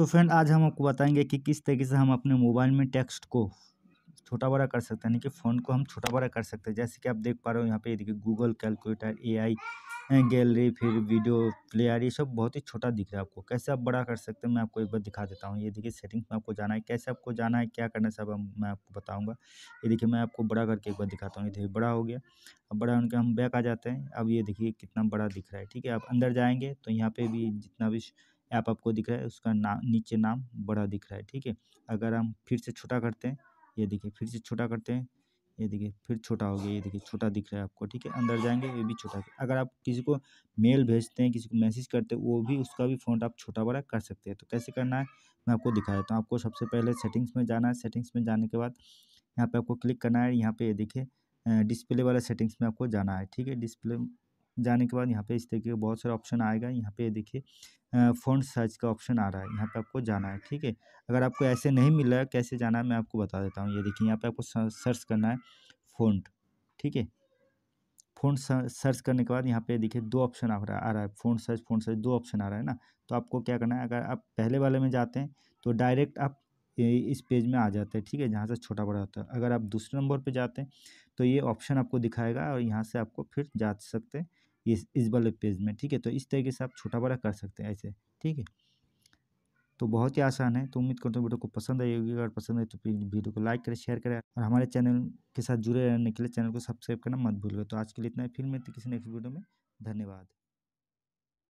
तो फ्रेंड आज हम आपको बताएंगे कि किस तरीके से हम अपने मोबाइल में टेक्स्ट को छोटा बड़ा कर सकते हैं यानी कि फ़ोन को हम छोटा बड़ा कर सकते हैं जैसे कि आप देख पा रहे हो यहाँ पे देखिए गूगल कैलकुलेटर एआई गैलरी फिर वीडियो प्लेयर ये सब बहुत ही छोटा दिख रहा है आपको कैसे आप बड़ा कर सकते हैं मैं आपको एक बार दिखा देता हूँ ये देखिए सेटिंग्स में आपको जाना है कैसे आपको जाना है क्या करना है सब मैं आपको बताऊँगा ये देखिए मैं आपको बड़ा करके एक बार दिखाता हूँ ये देखिए बड़ा हो गया अब बड़ा के हम बैक आ जाते हैं अब ये देखिए कितना बड़ा दिख रहा है ठीक है आप अंदर जाएँगे तो यहाँ पर भी जितना भी ऐप आपको दिख रहा है उसका नाम नीचे नाम बड़ा दिख रहा है ठीक है अगर हम फिर से छोटा करते हैं ये देखिए फिर से छोटा करते हैं ये देखिए फिर छोटा हो गया ये देखिए छोटा दिख रहा है आपको ठीक है अंदर जाएंगे ये भी छोटा अगर आप किसी को मेल भेजते हैं किसी को मैसेज करते हैं वो भी उसका भी फ़ॉन्ट आप छोटा बड़ा कर सकते हैं तो कैसे करना है मैं आपको दिखा देता हूँ आपको सबसे पहले सेटिंग्स में जाना है सेटिंग्स में जाने के बाद यहाँ पर आपको क्लिक करना है यहाँ पर ये देखिए डिस्प्ले वाला सेटिंग्स में आपको जाना है ठीक है डिस्प्ले जाने के बाद यहाँ पे इस तरीके का बहुत सारा ऑप्शन आएगा यहाँ पे देखिए फ़ॉन्ट साइज का ऑप्शन आ रहा है यहाँ पे आपको जाना है ठीक है अगर आपको ऐसे नहीं मिल रहा है कैसे जाना है मैं आपको बता देता हूँ ये देखिए यहाँ पे आपको सर्च करना है फ़ॉन्ट ठीक है फ़ोन सर्च करने के बाद यहाँ पे देखिए दो ऑप्शन आ रहा है आ रहा है फ़ोन सर्च फ़ोन सर्च दो ऑप्शन आ रहा है ना तो आपको क्या करना है अगर आप पहले वाले में जाते हैं तो डायरेक्ट आप इस पेज में आ जाता है ठीक है जहाँ से छोटा बड़ा होता है अगर आप दूसरे नंबर पर जाते हैं तो ये ऑप्शन आपको दिखाएगा और यहाँ से आपको फिर जा सकते हैं ये इस वाले पेज में ठीक है तो इस तरीके से आप छोटा बड़ा कर सकते हैं ऐसे ठीक है तो बहुत ही आसान है तो उम्मीद करता हूँ वीडियो को पसंद आई होगी अगर पसंद आई तो प्लीज़ वीडियो को लाइक करें शेयर करें और हमारे चैनल के साथ जुड़े रहने के लिए चैनल को सब्सक्राइब करना मत भूलिए तो आज के लिए इतना ही फिर मिलते किसी नेक्स्ट वीडियो में धन्यवाद